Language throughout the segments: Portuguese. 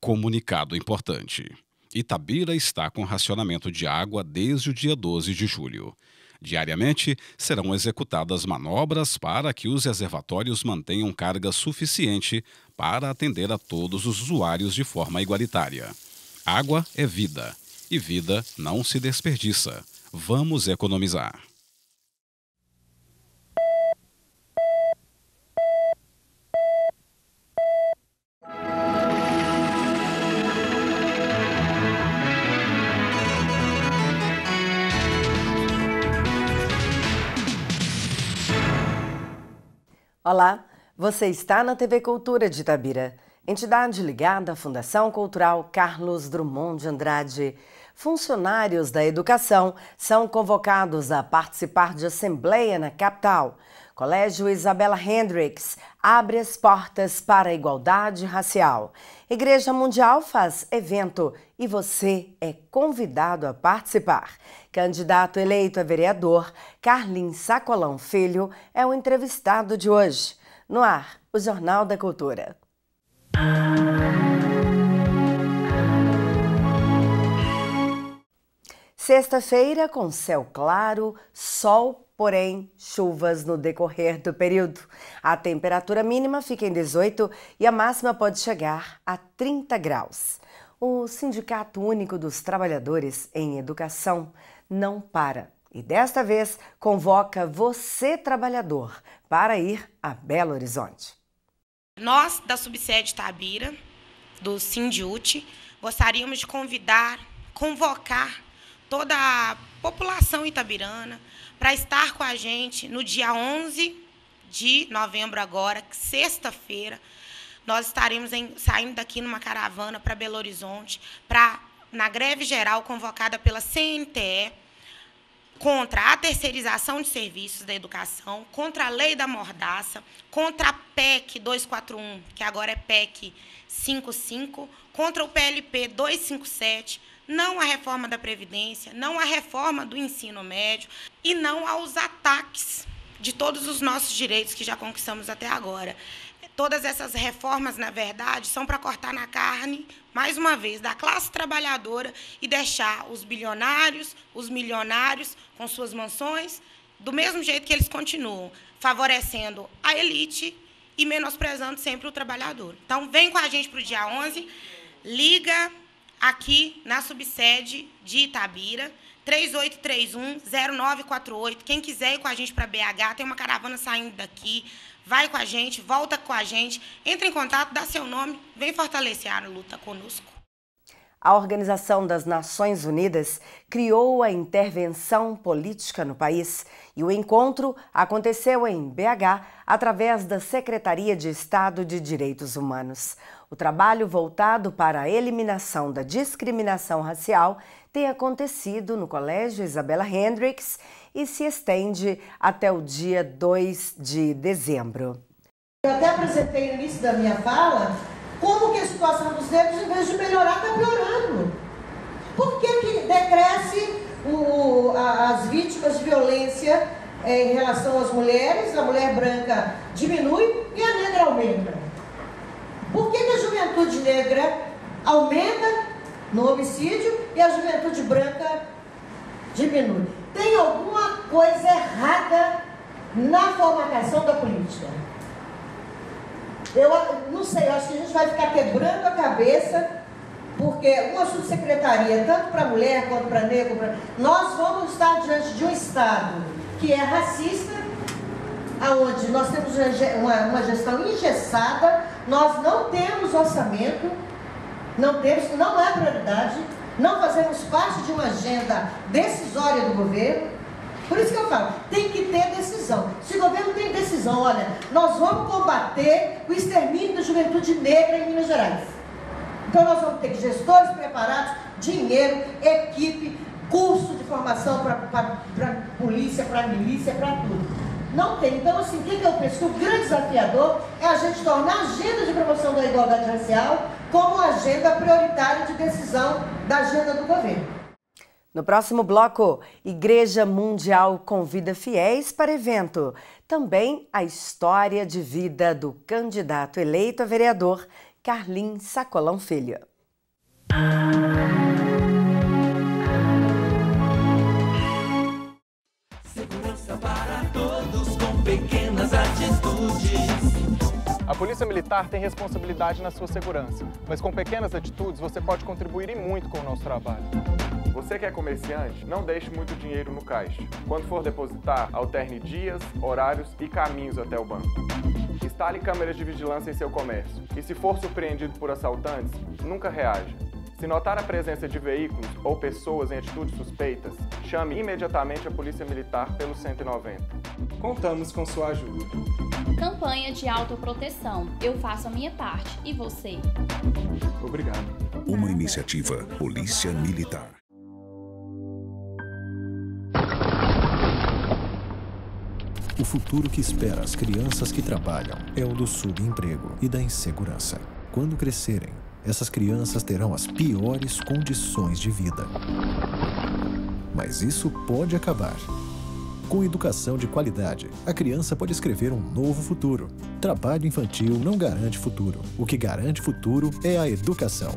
Comunicado importante. Itabira está com racionamento de água desde o dia 12 de julho. Diariamente serão executadas manobras para que os reservatórios mantenham carga suficiente para atender a todos os usuários de forma igualitária. Água é vida e vida não se desperdiça. Vamos economizar. Olá, você está na TV Cultura de Itabira, entidade ligada à Fundação Cultural Carlos Drummond de Andrade. Funcionários da educação são convocados a participar de assembleia na capital. Colégio Isabela Hendricks abre as portas para a igualdade racial. Igreja Mundial faz evento e você é convidado a participar. Candidato eleito a vereador, Carlinhos Sacolão Filho é o entrevistado de hoje. No ar, o Jornal da Cultura. Sexta-feira com céu claro, sol porém chuvas no decorrer do período. A temperatura mínima fica em 18 e a máxima pode chegar a 30 graus. O Sindicato Único dos Trabalhadores em Educação não para e desta vez convoca você, trabalhador, para ir a Belo Horizonte. Nós, da subsede Tabira, do Sindiute, gostaríamos de convidar, convocar toda a população itabirana para estar com a gente no dia 11 de novembro agora, sexta-feira. Nós estaremos em, saindo daqui numa caravana para Belo Horizonte, para na greve geral convocada pela CNTE contra a terceirização de serviços da educação, contra a lei da mordaça, contra a PEC 241, que agora é PEC 55, contra o PLP 257, não à reforma da Previdência, não à reforma do ensino médio e não aos ataques de todos os nossos direitos que já conquistamos até agora. Todas essas reformas, na verdade, são para cortar na carne, mais uma vez, da classe trabalhadora e deixar os bilionários, os milionários com suas mansões, do mesmo jeito que eles continuam, favorecendo a elite e menosprezando sempre o trabalhador. Então, vem com a gente para o dia 11, liga aqui na subsede de Itabira, 3831-0948. Quem quiser ir com a gente para BH, tem uma caravana saindo daqui. Vai com a gente, volta com a gente, entra em contato, dá seu nome, vem fortalecer a luta conosco. A Organização das Nações Unidas criou a intervenção política no país e o encontro aconteceu em BH através da Secretaria de Estado de Direitos Humanos. O trabalho voltado para a eliminação da discriminação racial tem acontecido no Colégio Isabela Hendricks e se estende até o dia 2 de dezembro. Eu até apresentei no início da minha fala como que a situação dos negros, em vez de melhorar, está piorando. Por que, que decresce o, a, as vítimas de violência é, em relação às mulheres, a mulher branca diminui e a negra aumenta? Por que, que a juventude negra aumenta no homicídio e a juventude branca diminui? Tem alguma coisa errada na formatação da política? Eu não sei, eu acho que a gente vai ficar quebrando a cabeça porque uma subsecretaria, tanto para mulher quanto para negro, pra... nós vamos estar diante de um Estado que é racista, aonde nós temos uma, uma gestão engessada, nós não temos orçamento, não temos, não é prioridade, não fazemos parte de uma agenda decisória do governo. Por isso que eu falo, tem que ter decisão. Se o governo tem decisão, olha, nós vamos combater o extermínio da juventude negra em Minas Gerais. Então nós vamos ter gestores preparados, dinheiro, equipe, curso de formação para polícia, para milícia, para tudo. Não tem. Então, assim, o que, eu penso? Que o grande desafiador é a gente tornar a agenda de promoção da igualdade racial como agenda prioritária de decisão da agenda do governo. No próximo bloco, Igreja Mundial convida fiéis para evento. Também a história de vida do candidato eleito a vereador, Carlin Sacolão Filho. Segurança para todos a Polícia Militar tem responsabilidade na sua segurança, mas com pequenas atitudes você pode contribuir e muito com o nosso trabalho. Você que é comerciante, não deixe muito dinheiro no caixa. Quando for depositar, alterne dias, horários e caminhos até o banco. Instale câmeras de vigilância em seu comércio e, se for surpreendido por assaltantes, nunca reaja. Se notar a presença de veículos ou pessoas em atitudes suspeitas, chame imediatamente a Polícia Militar pelo 190. Contamos com sua ajuda. Campanha de autoproteção. Eu faço a minha parte e você? Obrigado. Uma iniciativa Polícia Militar. O futuro que espera as crianças que trabalham é o do subemprego e da insegurança. Quando crescerem, essas crianças terão as piores condições de vida. Mas isso pode acabar com educação de qualidade, a criança pode escrever um novo futuro. Trabalho infantil não garante futuro. O que garante futuro é a educação.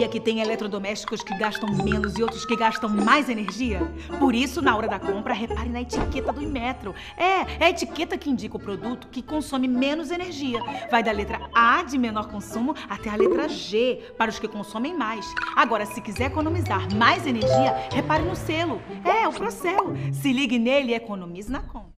sabia que tem eletrodomésticos que gastam menos e outros que gastam mais energia? Por isso, na hora da compra, repare na etiqueta do Inmetro. É, é a etiqueta que indica o produto que consome menos energia. Vai da letra A de menor consumo até a letra G, para os que consomem mais. Agora, se quiser economizar mais energia, repare no selo. É, o Procel. Se ligue nele e economize na compra.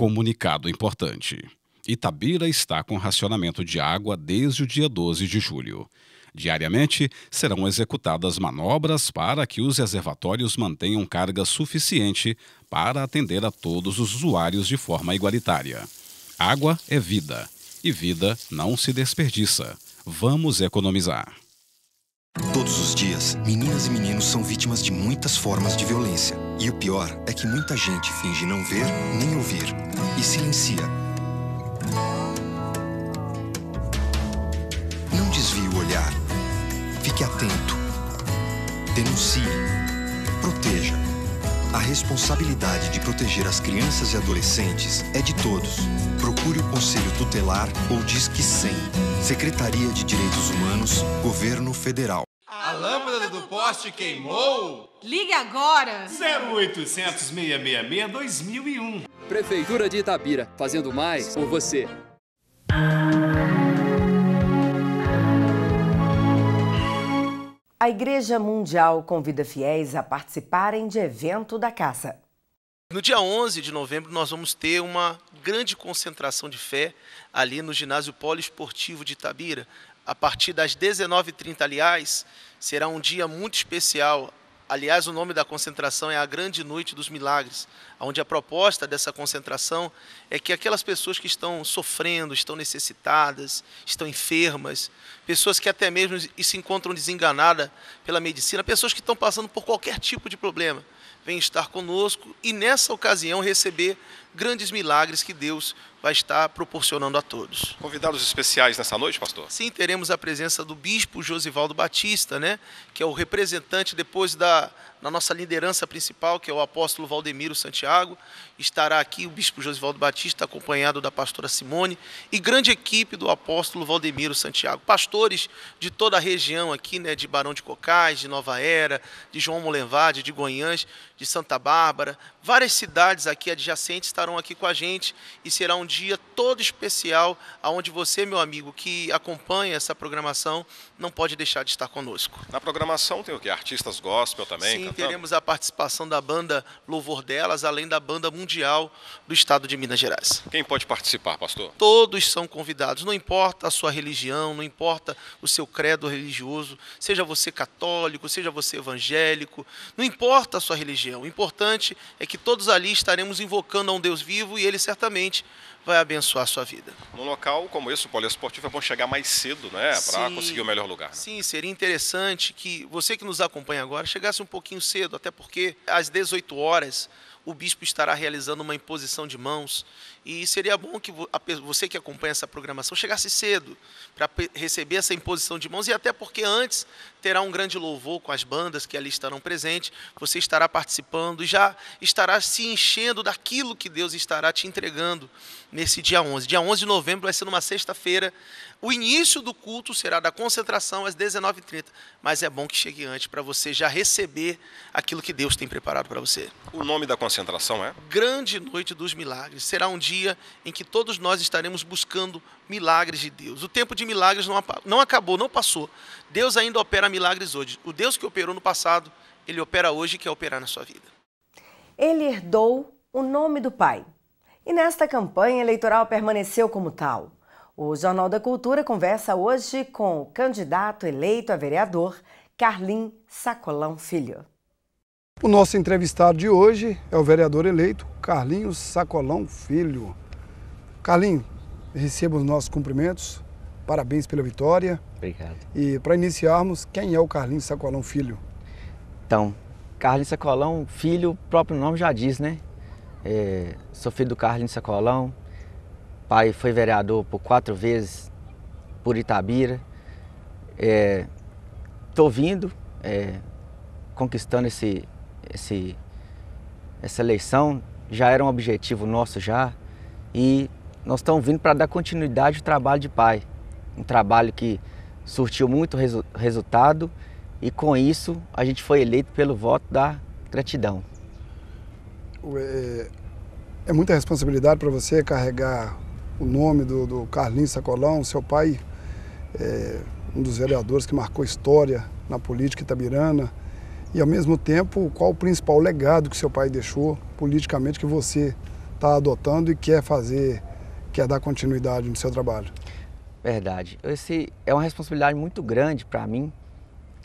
comunicado importante. Itabira está com racionamento de água desde o dia 12 de julho. Diariamente serão executadas manobras para que os reservatórios mantenham carga suficiente para atender a todos os usuários de forma igualitária. Água é vida e vida não se desperdiça. Vamos economizar. Todos os dias, meninas e meninos são vítimas de muitas formas de violência. E o pior é que muita gente finge não ver nem ouvir e silencia. Não desvie o olhar. Fique atento. Denuncie. Proteja. A responsabilidade de proteger as crianças e adolescentes é de todos. Procure o Conselho Tutelar ou Disque 100. Secretaria de Direitos Humanos, Governo Federal. A lâmpada do poste queimou? Ligue agora! 0800 666 2001. Prefeitura de Itabira, fazendo mais por você. A Igreja Mundial convida fiéis a participarem de evento da caça. No dia 11 de novembro, nós vamos ter uma grande concentração de fé ali no ginásio poliesportivo de Itabira. A partir das 19h30, aliás, será um dia muito especial Aliás, o nome da concentração é a Grande Noite dos Milagres, onde a proposta dessa concentração é que aquelas pessoas que estão sofrendo, estão necessitadas, estão enfermas, pessoas que até mesmo se encontram desenganadas pela medicina, pessoas que estão passando por qualquer tipo de problema, venham estar conosco e nessa ocasião receber grandes milagres que Deus vai estar proporcionando a todos. Convidados especiais nessa noite, pastor? Sim, teremos a presença do bispo Josivaldo Batista, né, que é o representante depois da na nossa liderança principal, que é o apóstolo Valdemiro Santiago, estará aqui o bispo Josivaldo Batista acompanhado da pastora Simone e grande equipe do apóstolo Valdemiro Santiago. Pastores de toda a região aqui, né, de Barão de Cocais, de Nova Era, de João Molenvade, de Goiânia, de Santa Bárbara, várias cidades aqui adjacentes estarão aqui com a gente e será um dia todo especial aonde você, meu amigo, que acompanha essa programação, não pode deixar de estar conosco. Na programação tem o que? Artistas gospel também? Sim, cantando. teremos a participação da banda Louvor Delas, além da banda mundial do estado de Minas Gerais. Quem pode participar, pastor? Todos são convidados, não importa a sua religião, não importa o seu credo religioso, seja você católico, seja você evangélico, não importa a sua religião. O importante é que todos ali estaremos invocando a um Deus Deus vivo e ele certamente vai abençoar a sua vida. Num local como esse, o poliesportivo, é bom chegar mais cedo, né? Para conseguir o melhor lugar. Né? Sim, seria interessante que você que nos acompanha agora chegasse um pouquinho cedo, até porque às 18 horas o bispo estará realizando uma imposição de mãos. E seria bom que você que acompanha essa programação chegasse cedo para receber essa imposição de mãos, e até porque antes terá um grande louvor com as bandas que ali estarão presentes, você estará participando e já estará se enchendo daquilo que Deus estará te entregando nesse dia 11. Dia 11 de novembro vai ser numa sexta-feira, o início do culto será da concentração às 19h30, mas é bom que chegue antes para você já receber aquilo que Deus tem preparado para você. O nome da concentração é? Grande Noite dos Milagres. Será um dia em que todos nós estaremos buscando milagres de Deus. O tempo de milagres não, não acabou, não passou. Deus ainda opera milagres hoje. O Deus que operou no passado, ele opera hoje e quer operar na sua vida. Ele herdou o nome do Pai. E nesta campanha eleitoral permaneceu como tal. O Jornal da Cultura conversa hoje com o candidato eleito a vereador, Carlin Sacolão Filho. O nosso entrevistado de hoje é o vereador eleito Carlinhos Sacolão Filho. Carlinhos, receba os nossos cumprimentos, parabéns pela vitória. Obrigado. E para iniciarmos, quem é o Carlinhos Sacolão Filho? Então, Carlinhos Sacolão Filho, o próprio nome já diz, né? É, sou filho do Carlinhos Sacolão, pai foi vereador por quatro vezes por Itabira. Estou é, vindo, é, conquistando esse, esse, essa eleição, já era um objetivo nosso já, e nós estamos vindo para dar continuidade ao trabalho de pai. Um trabalho que surtiu muito resu resultado e com isso a gente foi eleito pelo voto da gratidão. É, é muita responsabilidade para você carregar o nome do, do Carlinhos Sacolão, seu pai, é, um dos vereadores que marcou história na política itabirana, e ao mesmo tempo qual o principal legado que seu pai deixou politicamente que você está adotando e quer fazer, quer dar continuidade no seu trabalho. Verdade. Esse é uma responsabilidade muito grande para mim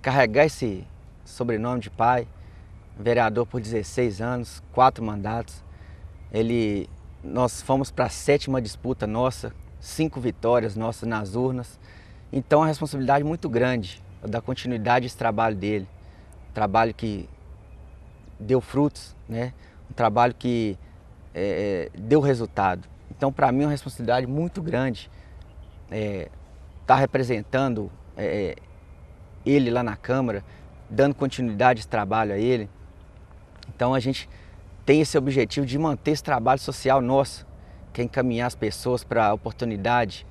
carregar esse sobrenome de pai, vereador por 16 anos, quatro mandatos. Ele nós fomos para a sétima disputa nossa, cinco vitórias nossas nas urnas. Então, é a responsabilidade é muito grande da continuidade esse trabalho dele. Um trabalho que deu frutos, né? um trabalho que é, é deu resultado. Então, para mim, é uma responsabilidade muito grande estar é, tá representando é, é, ele lá na Câmara, dando continuidade esse trabalho a ele. Então, a gente tem esse objetivo de manter esse trabalho social nosso, que é encaminhar as pessoas para oportunidade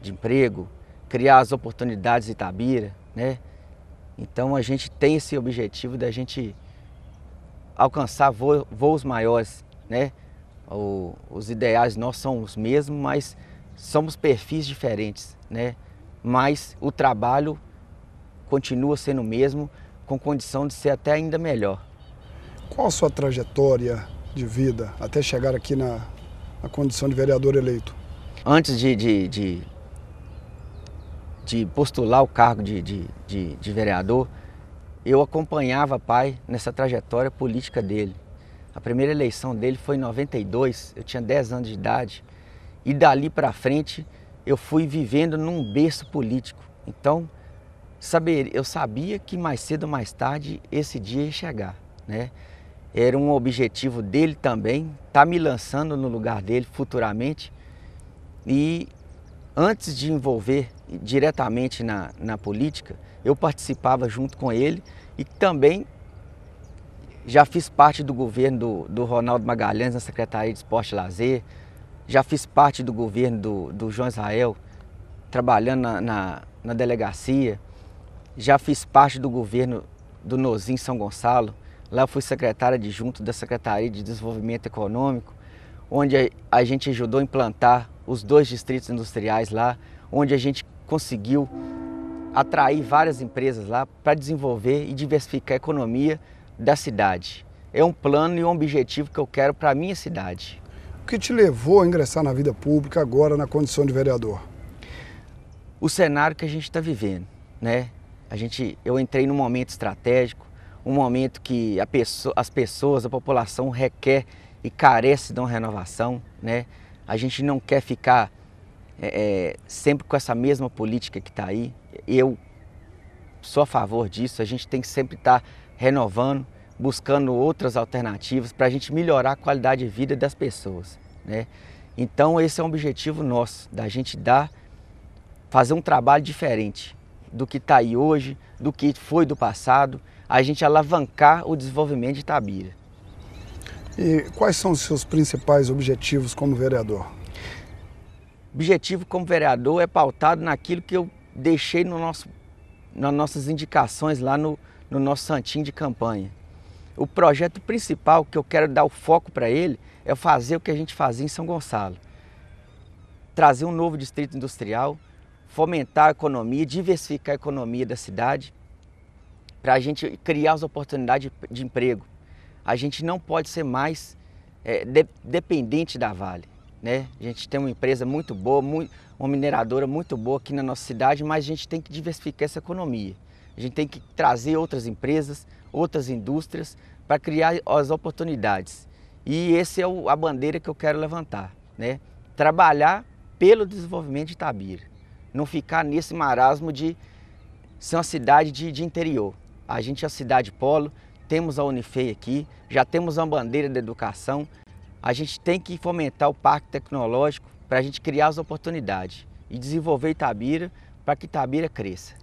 de emprego, criar as oportunidades em Itabira, né? Então a gente tem esse objetivo da gente alcançar voos maiores, né? O, os ideais nossos são os mesmos, mas somos perfis diferentes, né? Mas o trabalho continua sendo o mesmo, com condição de ser até ainda melhor. Qual a sua trajetória de vida até chegar aqui na, na condição de vereador eleito? Antes de, de, de, de postular o cargo de, de, de vereador, eu acompanhava pai nessa trajetória política dele. A primeira eleição dele foi em 92, eu tinha 10 anos de idade. E dali para frente eu fui vivendo num berço político. Então, saber, eu sabia que mais cedo ou mais tarde esse dia ia chegar, né? era um objetivo dele também, tá me lançando no lugar dele futuramente. E antes de envolver diretamente na, na política, eu participava junto com ele e também já fiz parte do governo do, do Ronaldo Magalhães na Secretaria de Esporte e Lazer, já fiz parte do governo do, do João Israel, trabalhando na, na, na delegacia, já fiz parte do governo do Nozinho São Gonçalo, Lá eu fui secretária adjunto da Secretaria de Desenvolvimento Econômico, onde a gente ajudou a implantar os dois distritos industriais lá, onde a gente conseguiu atrair várias empresas lá para desenvolver e diversificar a economia da cidade. É um plano e um objetivo que eu quero para a minha cidade. O que te levou a ingressar na vida pública agora na condição de vereador? O cenário que a gente está vivendo, né? A gente, eu entrei num momento estratégico, um momento que pessoa, as pessoas, a população requer e carece de uma renovação. Né? A gente não quer ficar é, é sempre com essa mesma política que está aí. Eu sou a favor disso, a gente tem que sempre estar tá renovando, buscando outras alternativas para a gente melhorar a qualidade de vida das pessoas. Né? Então esse é um objetivo nosso, da gente dar, fazer um trabalho diferente do que está aí hoje, do que foi do passado a gente alavancar o desenvolvimento de Itabira. E quais são os seus principais objetivos como vereador? Objetivo como vereador é pautado naquilo que eu deixei no nosso, nas nossas indicações lá no, no nosso santinho de campanha. O projeto principal que eu quero dar o foco para ele é fazer o que a gente fazia em São Gonçalo. Trazer um novo distrito industrial, fomentar a economia, diversificar a economia da cidade, para a gente criar as oportunidades de emprego. A gente não pode ser mais é, de, dependente da Vale. Né? A gente tem uma empresa muito boa, muito, uma mineradora muito boa aqui na nossa cidade, mas a gente tem que diversificar essa economia. A gente tem que trazer outras empresas, outras indústrias, para criar as oportunidades. E essa é o, a bandeira que eu quero levantar. Né? Trabalhar pelo desenvolvimento de Itabira. Não ficar nesse marasmo de ser uma cidade de, de interior a gente é a cidade polo, temos a Unifei aqui, já temos uma bandeira da educação. A gente tem que fomentar o parque tecnológico para a gente criar as oportunidades e desenvolver Itabira para que Itabira cresça.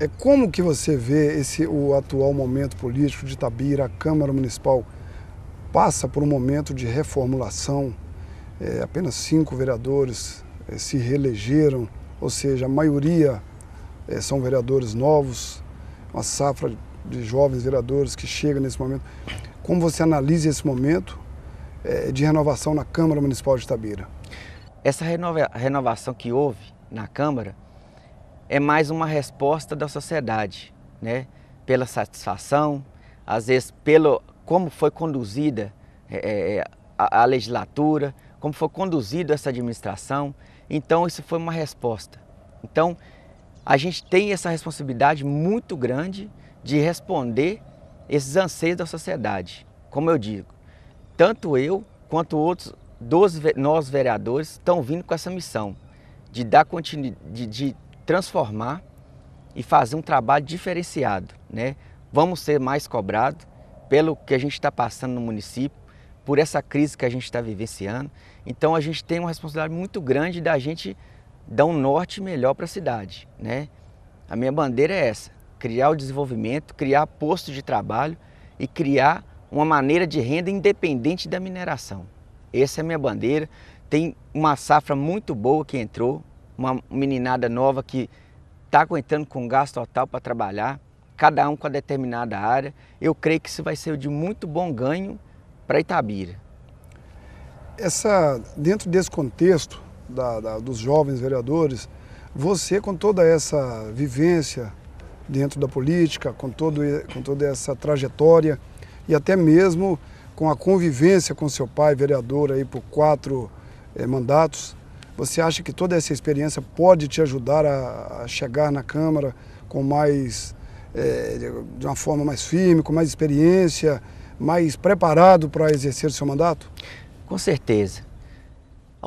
É como que você vê esse o atual momento político de Itabira, a Câmara Municipal passa por um momento de reformulação. É, apenas cinco vereadores é, se reelegeram, ou seja, a maioria é, são vereadores novos uma safra de jovens vereadores que chega nesse momento. Como você analisa esse momento é, de renovação na Câmara Municipal de Itabira? Essa renova, renovação que houve na Câmara é mais uma resposta da sociedade, né? pela satisfação, às vezes pelo como foi conduzida é, é, é a, a legislatura, como foi conduzida essa administração. Então, isso foi uma resposta. Então, a gente tem essa responsabilidade muito grande de responder esses anseios da sociedade. Como eu digo, tanto eu quanto outros nós vereadores estão vindo com essa missão de dar continuidade, de, de transformar e fazer um trabalho diferenciado, né? Vamos ser mais cobrados pelo que a gente está passando no município, por essa crise que a gente está vivenciando. Então a gente tem uma responsabilidade muito grande da gente dá um norte melhor para a cidade. Né? A minha bandeira é essa, criar o desenvolvimento, criar postos de trabalho e criar uma maneira de renda independente da mineração. Essa é a minha bandeira. Tem uma safra muito boa que entrou, uma meninada nova que está aguentando com gasto total para trabalhar, cada um com a determinada área. Eu creio que isso vai ser de muito bom ganho para Itabira. Essa, dentro desse contexto, da, da, dos jovens vereadores, você com toda essa vivência dentro da política, com, todo, com toda essa trajetória e até mesmo com a convivência com seu pai, vereador, aí por quatro eh, mandatos, você acha que toda essa experiência pode te ajudar a, a chegar na Câmara com mais, eh, de uma forma mais firme, com mais experiência, mais preparado para exercer seu mandato? Com certeza.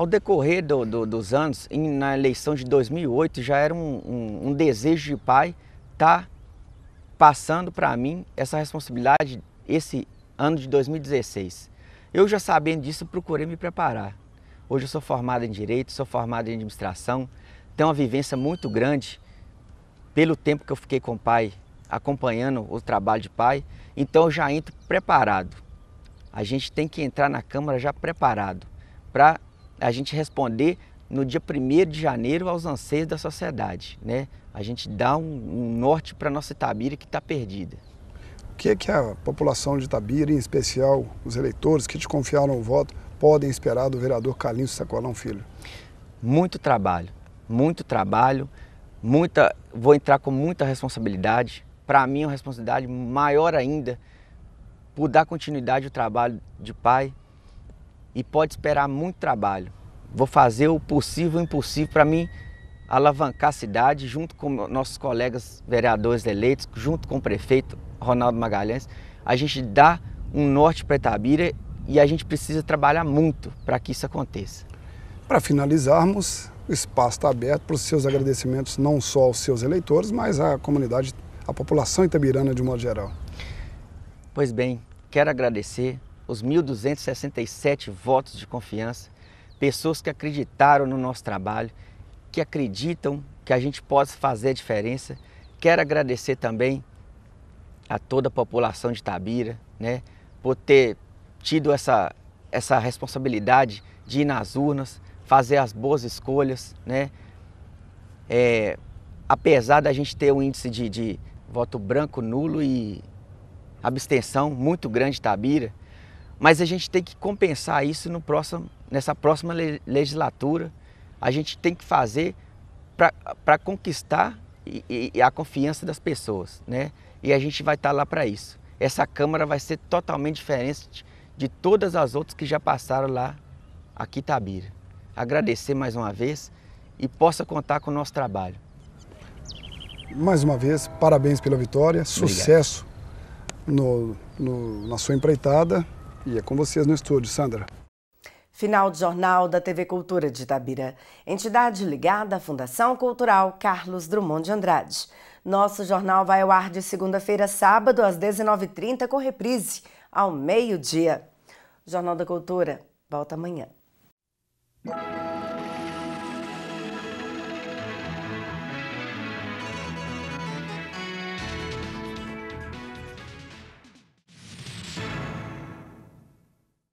Ao decorrer do, do, dos anos, em, na eleição de 2008, já era um, um, um desejo de pai estar tá passando para mim essa responsabilidade esse ano de 2016. Eu já sabendo disso, procurei me preparar. Hoje eu sou formado em Direito, sou formado em Administração, tenho uma vivência muito grande pelo tempo que eu fiquei com o pai, acompanhando o trabalho de pai, então eu já entro preparado. A gente tem que entrar na Câmara já preparado para a gente responder no dia 1 de janeiro aos anseios da sociedade. Né? A gente dá um, um norte para a nossa Itabira que está perdida. O que é que a população de Itabira, em especial os eleitores que te confiaram o voto, podem esperar do vereador Carlinhos Sacolão Filho? Muito trabalho, muito trabalho, muita, vou entrar com muita responsabilidade. Para mim é uma responsabilidade maior ainda por dar continuidade ao trabalho de pai, e pode esperar muito trabalho. Vou fazer o possível e o impossível para mim alavancar a cidade junto com nossos colegas vereadores eleitos, junto com o prefeito Ronaldo Magalhães. A gente dá um norte para Itabira e a gente precisa trabalhar muito para que isso aconteça. Para finalizarmos, o espaço está aberto para os seus agradecimentos não só aos seus eleitores, mas à comunidade, à população itabirana de um modo geral. Pois bem, quero agradecer os 1.267 votos de confiança, pessoas que acreditaram no nosso trabalho, que acreditam que a gente pode fazer a diferença. Quero agradecer também a toda a população de Tabira, né, por ter tido essa, essa responsabilidade de ir nas urnas, fazer as boas escolhas, né, é, apesar da gente ter um índice de, de voto branco nulo e abstenção muito grande Tabira, mas a gente tem que compensar isso no próximo, nessa próxima legislatura. A gente tem que fazer para conquistar e, e a confiança das pessoas, né? E a gente vai estar tá lá para isso. Essa Câmara vai ser totalmente diferente de todas as outras que já passaram lá aqui em Tabira. Agradecer mais uma vez e possa contar com o nosso trabalho. Mais uma vez, parabéns pela vitória, sucesso no, no, na sua empreitada e é com vocês no estúdio, Sandra. Final de jornal da TV Cultura de Itabira, entidade ligada à Fundação Cultural Carlos Drummond de Andrade. Nosso jornal vai ao ar de segunda-feira, sábado, às 19h30, com reprise, ao meio-dia. Jornal da Cultura volta amanhã.